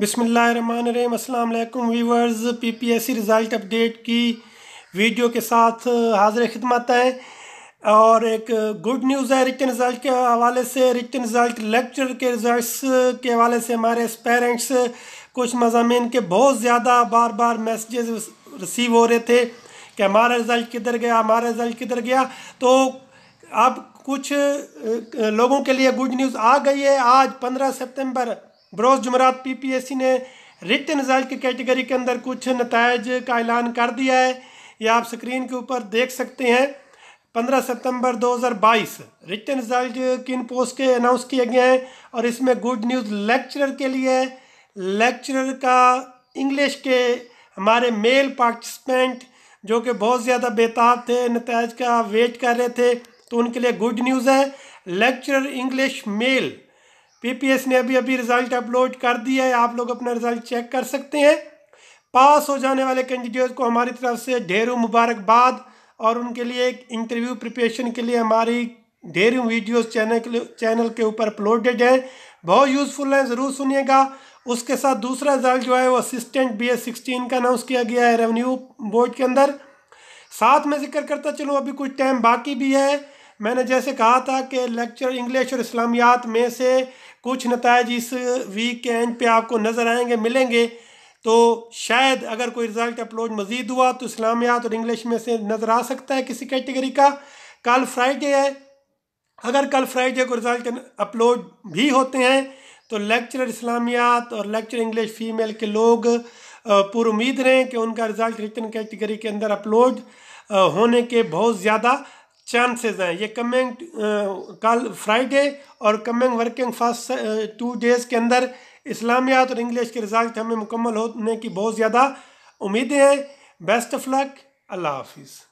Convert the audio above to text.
बिसमीम अल्लाम viewers P P S C result update की वीडियो के साथ हाजिर खिदमत है और एक गुड न्यूज़ है रिटर्न रिज़ल्ट के हवाले से रिटर्न रिज़ल्ट लेक्चर के रिज़ल्ट के हवाले से हमारे पेरेंट्स कुछ मजामी के बहुत ज़्यादा बार बार मैसेजेस रिसीव हो रहे थे कि हमारा रिज़ल्ट किधर गया हमारा रिज़ल्ट किधर गया तो अब कुछ लोगों के लिए गुड न्यूज़ आ गई है आज पंद्रह सेप्टेम्बर बरोज़ जुमरात पी पी एस सी ने रिट नज़ाइल की कैटेगरी के अंदर कुछ नतज का ऐलान कर दिया है यह आप स्क्रीन के ऊपर देख सकते हैं पंद्रह सितंबर 2022 रिटर्न रिजल्ट किन पोस्ट के अनाउंस किए गए हैं और इसमें गुड न्यूज़ लेक्चरर के लिए लेक्चरर का इंग्लिश के हमारे मेल पार्टिसिपेंट जो कि बहुत ज़्यादा बेताब थे नतज का वेट कर रहे थे तो उनके लिए गुड न्यूज़ है लेक्चरर इंग्लिश मेल पीपीएस ने अभी अभी रिजल्ट अपलोड कर दिया है आप लोग अपना रिजल्ट चेक कर सकते हैं पास हो जाने वाले कैंडिडेट को हमारी तरफ से ढेरों मुबारकबाद और उनके लिए एक इंटरव्यू प्रिपरेशन के लिए हमारी ढेरों वीडियोस चैनल के चैनल के ऊपर अपलोडेड हैं बहुत यूज़फुल हैं ज़रूर सुनिएगा उसके साथ दूसरा रिजल्ट जो है वो असिस्टेंट बी एस सिक्सटीन का अनाउंस किया गया है रेवन्यू बोर्ड के अंदर साथ में जिक्र करता चलूँ अभी कुछ टाइम बाकी भी है मैंने जैसे कहा था कि लेक्चर इंग्लिश और इस्लामियात में से कुछ नतज इस वीकेंड पे आपको नज़र आएंगे मिलेंगे तो शायद अगर कोई रिज़ल्ट अपलोड मज़ीद हुआ तो इस्लामियात और इंग्लिश में से नज़र आ सकता है किसी कैटेगरी का कल फ्राइडे है अगर कल फ्राइडे को रिज़ल्ट अपलोड भी होते हैं तो लेक्चरर इस्लामियात और लेक्चर इंग्लिश फ़ीमेल के लोग पुरुद रहें कि उनका रिज़ल्ट रिटर्न कैटेगरी के अंदर अपलोड होने के बहुत ज़्यादा चांसेस हैं ये कमिंग कल फ्राइडे और coming working fast two days के अंदर इस्लामियात और इंग्लिश के रिजल्ट हमें मुकम्मल होने की बहुत ज़्यादा उम्मीदें हैं बेस्ट ऑफ लक अल्लाह हाफिज़